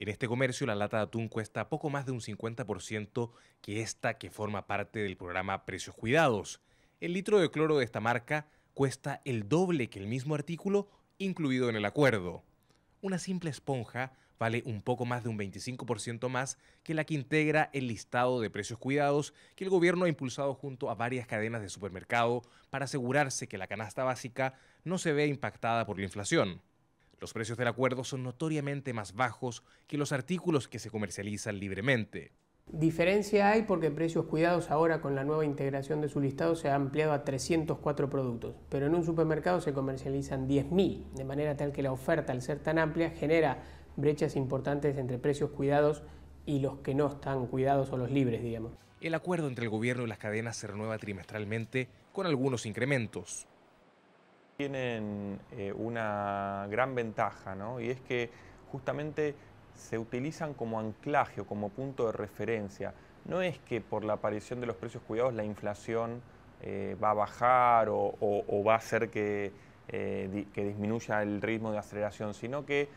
En este comercio, la lata de atún cuesta poco más de un 50% que esta que forma parte del programa Precios Cuidados. El litro de cloro de esta marca cuesta el doble que el mismo artículo incluido en el acuerdo. Una simple esponja vale un poco más de un 25% más que la que integra el listado de precios cuidados que el gobierno ha impulsado junto a varias cadenas de supermercado para asegurarse que la canasta básica no se vea impactada por la inflación. Los precios del acuerdo son notoriamente más bajos que los artículos que se comercializan libremente. Diferencia hay porque Precios Cuidados ahora con la nueva integración de su listado se ha ampliado a 304 productos, pero en un supermercado se comercializan 10.000, de manera tal que la oferta al ser tan amplia genera brechas importantes entre precios cuidados y los que no están cuidados o los libres, digamos. El acuerdo entre el gobierno y las cadenas se renueva trimestralmente con algunos incrementos tienen eh, una gran ventaja, ¿no? y es que justamente se utilizan como anclaje o como punto de referencia. No es que por la aparición de los precios cuidados la inflación eh, va a bajar o, va a hacer que, eh, que disminuya el ritmo de aceleración, sino que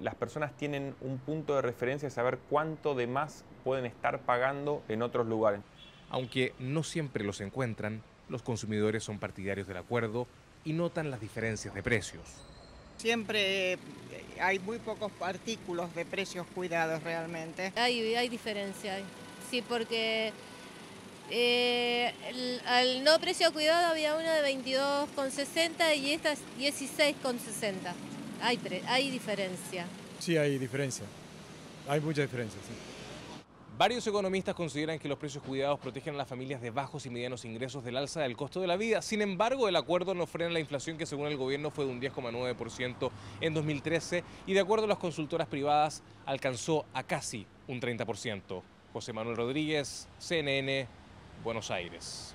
las personas tienen un punto de referencia de saber cuánto de más pueden estar pagando en otros lugares. Aunque no siempre los encuentran, los consumidores son partidarios del acuerdo y notan las diferencias de precios. Siempre eh, hay muy pocos artículos de precios cuidados realmente. Hay, diferencia, sí, porque eh, al no precio cuidado había uno de 22,60 y esta es 16,60. Hay, hay diferencia. Sí, hay diferencia. Hay mucha diferencia, sí. Varios economistas consideran que los precios cuidados protegen a las familias de bajos y medianos ingresos del alza del costo de la vida. Sin embargo, el acuerdo no frena la inflación que según el gobierno fue de un 10,9% en 2013 y de acuerdo a las consultoras privadas alcanzó a casi un 30%. José Manuel Rodríguez, CNN, Buenos Aires.